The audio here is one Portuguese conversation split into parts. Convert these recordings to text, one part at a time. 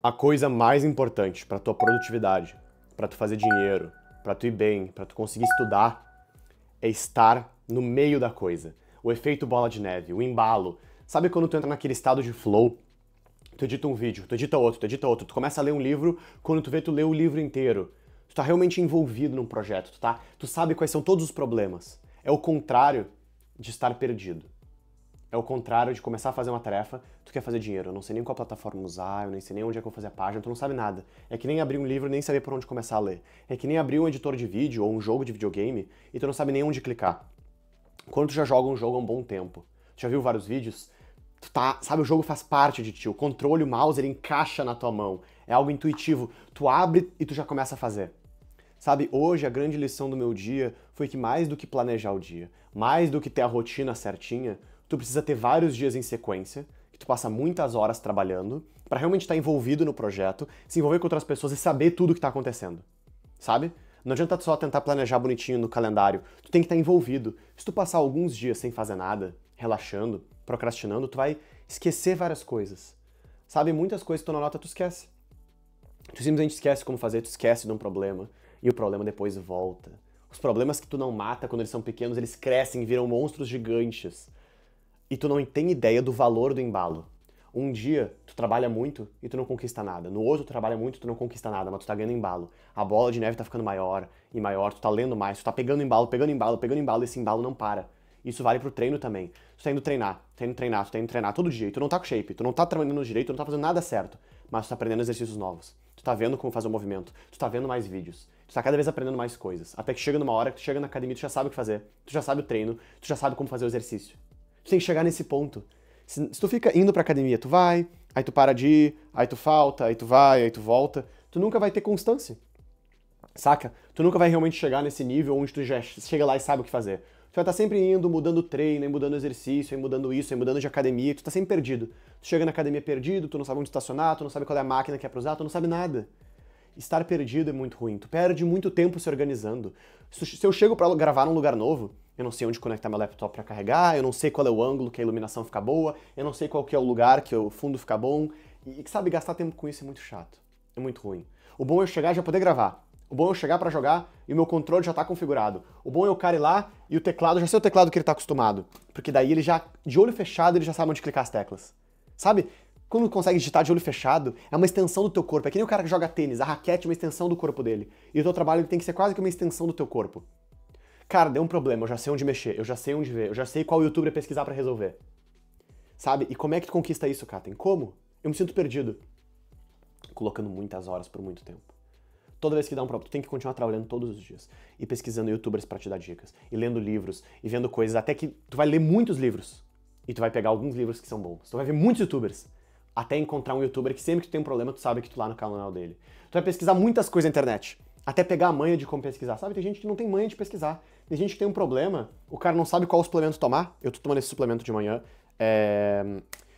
A coisa mais importante para tua produtividade, para tu fazer dinheiro, para tu ir bem, para tu conseguir estudar, é estar no meio da coisa. O efeito bola de neve, o embalo. Sabe quando tu entra naquele estado de flow? Tu edita um vídeo, tu edita outro, tu edita outro, tu começa a ler um livro, quando tu vê tu lê o livro inteiro. Tu tá realmente envolvido num projeto, tu tá? Tu sabe quais são todos os problemas. É o contrário de estar perdido. É o contrário de começar a fazer uma tarefa, tu quer fazer dinheiro, eu não sei nem qual plataforma usar, eu nem sei nem onde é que eu vou fazer a página, tu não sabe nada. É que nem abrir um livro e nem saber por onde começar a ler. É que nem abrir um editor de vídeo ou um jogo de videogame e tu não sabe nem onde clicar. Quando tu já joga um jogo há um bom tempo, tu já viu vários vídeos, tu tá, sabe, o jogo faz parte de ti, o controle, o mouse, ele encaixa na tua mão. É algo intuitivo, tu abre e tu já começa a fazer. Sabe, hoje a grande lição do meu dia foi que mais do que planejar o dia, mais do que ter a rotina certinha, tu precisa ter vários dias em sequência, que tu passa muitas horas trabalhando, para realmente estar tá envolvido no projeto, se envolver com outras pessoas e saber tudo o que está acontecendo. Sabe? Não adianta só tentar planejar bonitinho no calendário. Tu tem que estar tá envolvido. Se tu passar alguns dias sem fazer nada, relaxando, procrastinando, tu vai esquecer várias coisas. Sabe, muitas coisas que tu não nota, tu esquece. Tu simplesmente esquece como fazer, tu esquece de um problema e o problema depois volta. Os problemas que tu não mata quando eles são pequenos, eles crescem, viram monstros gigantes e tu não tem ideia do valor do embalo. Um dia tu trabalha muito e tu não conquista nada. No outro tu trabalha muito e tu não conquista nada, mas tu tá ganhando embalo. A bola de neve tá ficando maior e maior, tu tá lendo mais, tu tá pegando embalo, pegando embalo, pegando embalo, e esse embalo não para. Isso vale pro treino também. Tu tá indo treinar, tá indo treinar, tu tá indo treinar todo dia, e tu não tá com shape, tu não tá trabalhando direito, tu não tá fazendo nada certo, mas tu tá aprendendo exercícios novos. Tu tá vendo como fazer o movimento, tu tá vendo mais vídeos, tu tá cada vez aprendendo mais coisas. Até que chega numa hora que tu chega na academia, tu já sabe o que fazer, tu já sabe o treino, tu já sabe como fazer o exercício. Tu tem que chegar nesse ponto. Se, se tu fica indo pra academia, tu vai, aí tu para de ir, aí tu falta, aí tu vai, aí tu volta, tu nunca vai ter constância. Saca? Tu nunca vai realmente chegar nesse nível onde tu já chega lá e sabe o que fazer. Tu vai estar tá sempre indo, mudando treino, aí mudando exercício, aí mudando isso, aí mudando de academia, tu tá sempre perdido. Tu chega na academia perdido, tu não sabe onde estacionar, tu não sabe qual é a máquina que é pra usar, tu não sabe nada. Estar perdido é muito ruim. Tu perde muito tempo se organizando. Se eu chego para gravar num lugar novo, eu não sei onde conectar meu laptop para carregar, eu não sei qual é o ângulo que a iluminação fica boa, eu não sei qual que é o lugar que o fundo fica bom. E, sabe, gastar tempo com isso é muito chato, é muito ruim. O bom é eu chegar e já poder gravar. O bom é eu chegar para jogar e o meu controle já está configurado. O bom é eu cara ir lá e o teclado, já ser o teclado que ele está acostumado. Porque daí ele já, de olho fechado, ele já sabe onde clicar as teclas. Sabe? Quando consegue digitar de olho fechado, é uma extensão do teu corpo. É que nem o cara que joga tênis, a raquete é uma extensão do corpo dele. E o teu trabalho tem que ser quase que uma extensão do teu corpo. Cara, deu um problema, eu já sei onde mexer, eu já sei onde ver, eu já sei qual youtuber pesquisar para resolver. Sabe? E como é que tu conquista isso, Katen? Como? Eu me sinto perdido. Colocando muitas horas por muito tempo. Toda vez que dá um problema, tu tem que continuar trabalhando todos os dias. E pesquisando youtubers para te dar dicas. E lendo livros. E vendo coisas. Até que tu vai ler muitos livros. E tu vai pegar alguns livros que são bons. Tu vai ver muitos youtubers. Até encontrar um youtuber que sempre que tu tem um problema, tu sabe que tu tá lá no canal dele. Tu vai pesquisar muitas coisas na internet. Até pegar a manha de como pesquisar. Sabe, tem gente que não tem manha de pesquisar. Tem gente que tem um problema, o cara não sabe qual suplemento tomar. Eu tô tomando esse suplemento de manhã. É...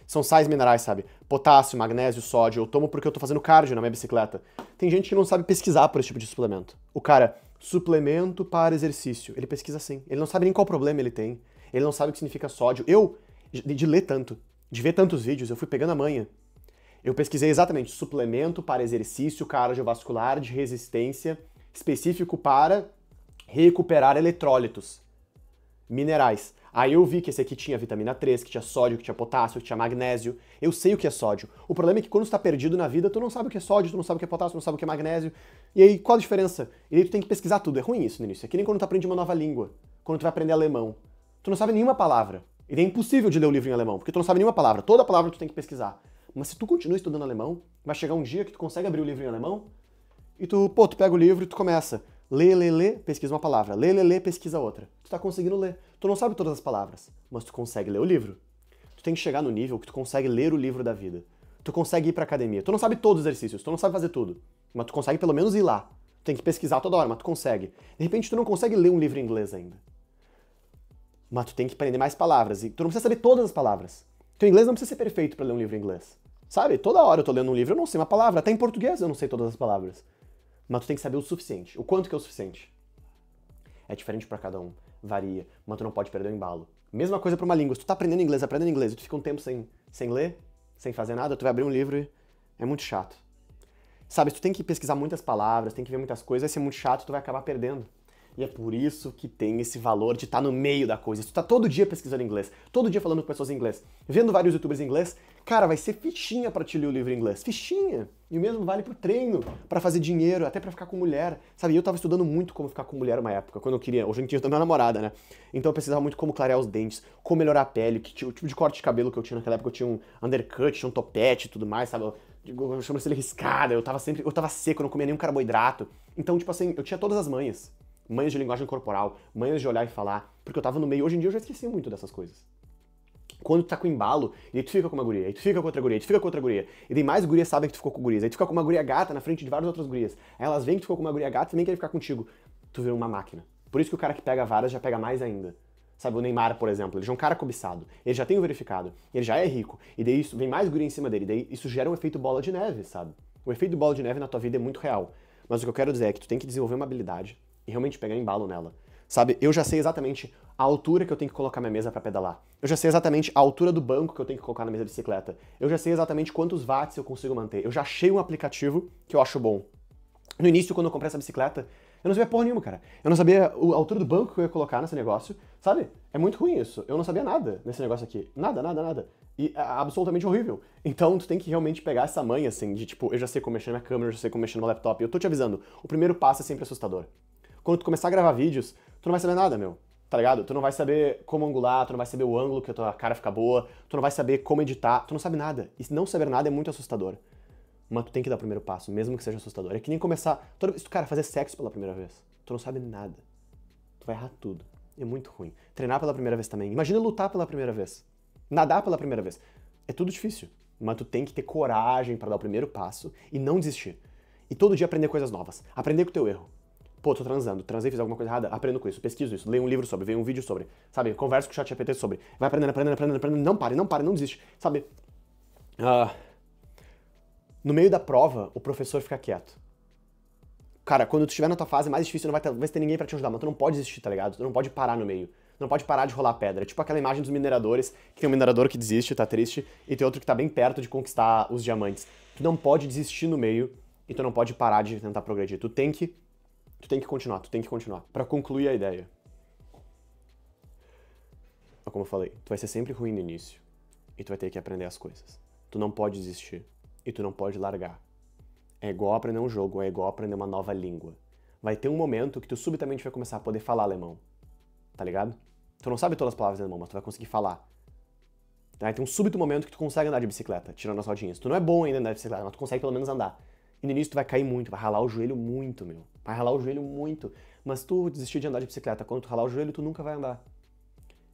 São sais minerais, sabe? Potássio, magnésio, sódio. Eu tomo porque eu tô fazendo cardio na minha bicicleta. Tem gente que não sabe pesquisar por esse tipo de suplemento. O cara, suplemento para exercício. Ele pesquisa assim. Ele não sabe nem qual problema ele tem. Ele não sabe o que significa sódio. Eu, de, ler tanto, de ver tantos vídeos, eu fui pegando a manha. Eu pesquisei exatamente suplemento para exercício cardiovascular de resistência específico para recuperar eletrólitos, minerais. Aí eu vi que esse aqui tinha vitamina 3, que tinha sódio, que tinha potássio, que tinha magnésio. Eu sei o que é sódio. O problema é que quando está perdido na vida, tu não sabe o que é sódio, tu não sabe o que é potássio, tu não sabe o que é magnésio. E aí qual a diferença? E aí tu tem que pesquisar tudo. É ruim isso no início. É que nem quando tu aprende uma nova língua, quando tu vai aprender alemão. Tu não sabe nenhuma palavra. E é impossível de ler o livro em alemão, porque tu não sabe nenhuma palavra. Toda palavra tu tem que pesquisar. Mas se tu continua estudando alemão, vai chegar um dia que tu consegue abrir o livro em alemão e tu, pô, tu pega o livro e tu começa. Lê, lê, lê, pesquisa uma palavra. Lê, lê, lê, pesquisa outra. Tu está conseguindo ler. Tu não sabe todas as palavras, mas tu consegue ler o livro. Tu tem que chegar no nível que tu consegue ler o livro da vida. Tu consegue ir pra academia. Tu não sabe todos os exercícios, tu não sabe fazer tudo, mas tu consegue pelo menos ir lá. Tu tem que pesquisar toda hora, mas tu consegue. De repente tu não consegue ler um livro em inglês ainda. Mas tu tem que aprender mais palavras e tu não precisa saber todas as palavras. Teu inglês não precisa ser perfeito para ler um livro em inglês. Sabe? Toda hora eu tô lendo um livro, eu não sei uma palavra, até em português eu não sei todas as palavras. Mas tu tem que saber o suficiente. O quanto que é o suficiente? É diferente para cada um, varia, mas tu não pode perder o embalo. Mesma coisa para uma língua. Se tu tá aprendendo inglês, aprendendo inglês, e tu fica um tempo sem, sem ler, sem fazer nada, tu vai abrir um livro e é muito chato. Sabe, se tu tem que pesquisar muitas palavras, tem que ver muitas coisas, vai ser muito chato, tu vai acabar perdendo. E é por isso que tem esse valor de estar tá no meio da coisa. Se tu tá todo dia pesquisando inglês, todo dia falando com pessoas em inglês, vendo vários youtubers em inglês, cara, vai ser fichinha para te ler o livro em inglês. Fichinha! E o mesmo vale pro treino, para fazer dinheiro, até para ficar com mulher. Sabe, eu tava estudando muito como ficar com mulher uma época, quando eu queria. Hoje em dia eu tenho minha namorada, né? Então eu precisava muito como clarear os dentes, como melhorar a pele, que, o tipo de corte de cabelo que eu tinha naquela época. Eu tinha um undercut, tinha um topete e tudo mais, sabe? Eu, eu chamo de riscada, eu tava sempre. Eu tava seco, eu não comia nenhum carboidrato. Então, tipo assim, eu tinha todas as manhas manhas de linguagem corporal, manhas de olhar e falar, porque eu tava no meio. Hoje em dia eu já esqueci muito dessas coisas. Quando tu tá com embalo, e aí tu fica com uma guria, e tu fica com outra guria, e tu fica com outra guria, e daí mais gurias sabem que tu ficou com gurias, aí tu fica com uma guria gata na frente de várias outras gurias, aí elas veem que tu ficou com uma guria gata e nem querem ficar contigo. Tu vira uma máquina. Por isso que o cara que pega várias já pega mais ainda. Sabe, o Neymar, por exemplo, ele já é um cara cobiçado, ele já tem o verificado, ele já é rico, e daí isso, vem mais guria em cima dele, e daí isso gera um efeito bola de neve, sabe? O efeito bola de neve na tua vida é muito real. Mas o que eu quero dizer é que tu tem que desenvolver uma habilidade realmente pegar embalo nela. Sabe? Eu já sei exatamente a altura que eu tenho que colocar minha mesa para pedalar. Eu já sei exatamente a altura do banco que eu tenho que colocar na mesa de bicicleta. Eu já sei exatamente quantos watts eu consigo manter. Eu já achei um aplicativo que eu acho bom. No início, quando eu comprei essa bicicleta, eu não sabia porra nenhuma, cara. Eu não sabia a altura do banco que eu ia colocar nesse negócio, sabe? É muito ruim isso. Eu não sabia nada nesse negócio aqui. Nada, nada, nada. E é absolutamente horrível. Então tu tem que realmente pegar essa manha, assim, de tipo, eu já sei como mexer na minha câmera, eu já sei como mexer no meu laptop. Eu tô te avisando, o primeiro passo é sempre assustador quando tu começar a gravar vídeos, tu não vai saber nada, meu. Tá ligado? Tu não vai saber como angular, tu não vai saber o ângulo que a tua cara fica boa, tu não vai saber como editar, tu não sabe nada. E não saber nada é muito assustador. Mas tu tem que dar o primeiro passo, mesmo que seja assustador. É que nem começar. Toda vez tu, cara, fazer sexo pela primeira vez. Tu não sabe nada. Tu vai errar tudo. É muito ruim. Treinar pela primeira vez também. Imagina lutar pela primeira vez. Nadar pela primeira vez. É tudo difícil. Mas tu tem que ter coragem para dar o primeiro passo e não desistir. E todo dia aprender coisas novas. Aprender com o teu erro Pô, tô transando, transei, fiz alguma coisa errada, aprendo com isso, pesquiso isso, leio um livro sobre, vejo um vídeo sobre, sabe? Converso com o chat GPT sobre, vai aprendendo, aprendendo, aprendendo, aprendendo, não pare, não pare, não desiste, sabe? Uh, no meio da prova, o professor fica quieto. Cara, quando tu estiver na tua fase mais difícil, não vai ter, vai ter ninguém para te ajudar, mas tu não pode desistir, tá ligado? Tu não pode parar no meio não pode parar de rolar pedra. É tipo aquela imagem dos mineradores, que tem um minerador que desiste, tá triste, e tem outro que tá bem perto de conquistar os diamantes. Tu não pode desistir no meio e tu não pode parar de tentar progredir. Tu tem que Tu tem que continuar, tu tem que continuar. Para concluir a ideia. Como eu falei, tu vai ser sempre ruim no início. E tu vai ter que aprender as coisas. Tu não pode desistir. E tu não pode largar. É igual aprender um jogo, é igual aprender uma nova língua. Vai ter um momento que tu subitamente vai começar a poder falar alemão. Tá ligado? Tu não sabe todas as palavras em alemão, mas tu vai conseguir falar. Vai tem um súbito momento que tu consegue andar de bicicleta, tirando as rodinhas. Tu não é bom ainda andar de bicicleta, mas tu consegue pelo menos andar. E no início tu vai cair muito, vai ralar o joelho muito, meu. Vai ralar o joelho muito. Mas tu desistir de andar de bicicleta, quando tu ralar o joelho, tu nunca vai andar.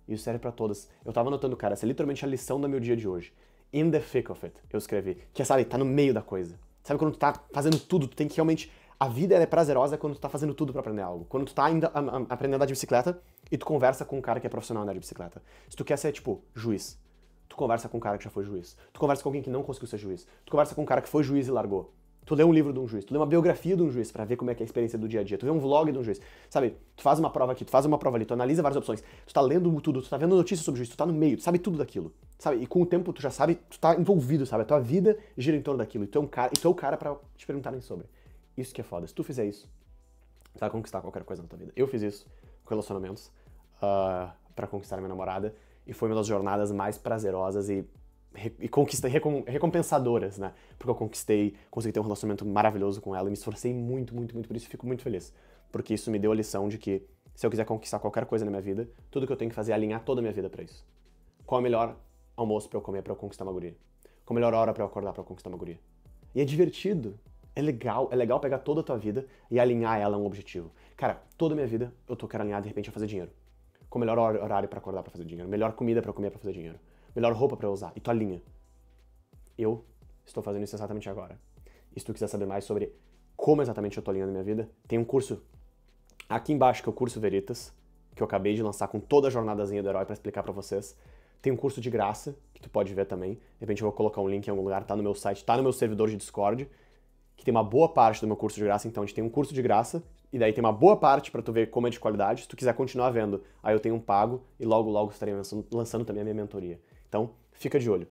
Isso serve é para todas. Eu tava anotando, cara, essa é literalmente a lição do meu dia de hoje. In the thick of it, eu escrevi. Que é, sabe, tá no meio da coisa. Sabe quando tu tá fazendo tudo, tu tem que realmente... A vida é prazerosa quando tu tá fazendo tudo para aprender algo. Quando tu tá ainda a, a, aprendendo a andar de bicicleta e tu conversa com um cara que é profissional andar de bicicleta. Se tu quer ser, tipo, juiz, tu conversa com um cara que já foi juiz. Tu conversa com alguém que não conseguiu ser juiz. Tu conversa com um cara que foi juiz e largou. Tu lê um livro de um juiz, tu lê uma biografia de um juiz para ver como é que é a experiência do dia a dia, tu vê um vlog de um juiz, sabe? Tu faz uma prova aqui, tu faz uma prova ali, tu analisa várias opções, tu tá lendo tudo, tu tá vendo notícias sobre o juiz, tu tá no meio, tu sabe tudo daquilo, sabe? E com o tempo tu já sabe, tu tá envolvido, sabe? A tua vida gira em torno daquilo e tu é, um cara, e tu é o cara para te perguntarem sobre. Isso que é foda. Se tu fizer isso, tu vai conquistar qualquer coisa na tua vida. Eu fiz isso com relacionamentos uh, ah, para conquistar minha namorada e foi uma das jornadas mais prazerosas e e conquista recom, recompensadoras, né? Porque eu conquistei, consegui ter um relacionamento maravilhoso com ela e me esforcei muito, muito, muito por isso e fico muito feliz. Porque isso me deu a lição de que se eu quiser conquistar qualquer coisa na minha vida, tudo que eu tenho que fazer é alinhar toda a minha vida para isso. Qual é o melhor almoço para eu comer para eu conquistar uma guria? Qual é a melhor hora para eu acordar para eu conquistar uma guria? E é divertido. É legal, é legal pegar toda a tua vida e alinhar ela a um objetivo. Cara, toda a minha vida eu tô querendo alinhar de repente a fazer dinheiro. Com é o melhor horário para acordar para fazer dinheiro, melhor comida para comer para fazer dinheiro melhor roupa para usar e tua linha. Eu estou fazendo isso exatamente agora. E se tu quiser saber mais sobre como exatamente eu tô alinhando minha vida, tem um curso aqui embaixo que é o curso Veritas, que eu acabei de lançar com toda a jornadazinha do herói para explicar para vocês. Tem um curso de graça que tu pode ver também. De repente eu vou colocar um link em algum lugar, tá no meu site, tá no meu servidor de Discord, que tem uma boa parte do meu curso de graça, então a gente tem um curso de graça e daí tem uma boa parte para tu ver como é de qualidade. Se tu quiser continuar vendo, aí eu tenho um pago e logo logo estarei lançando, lançando também a minha mentoria. Então, fica de olho.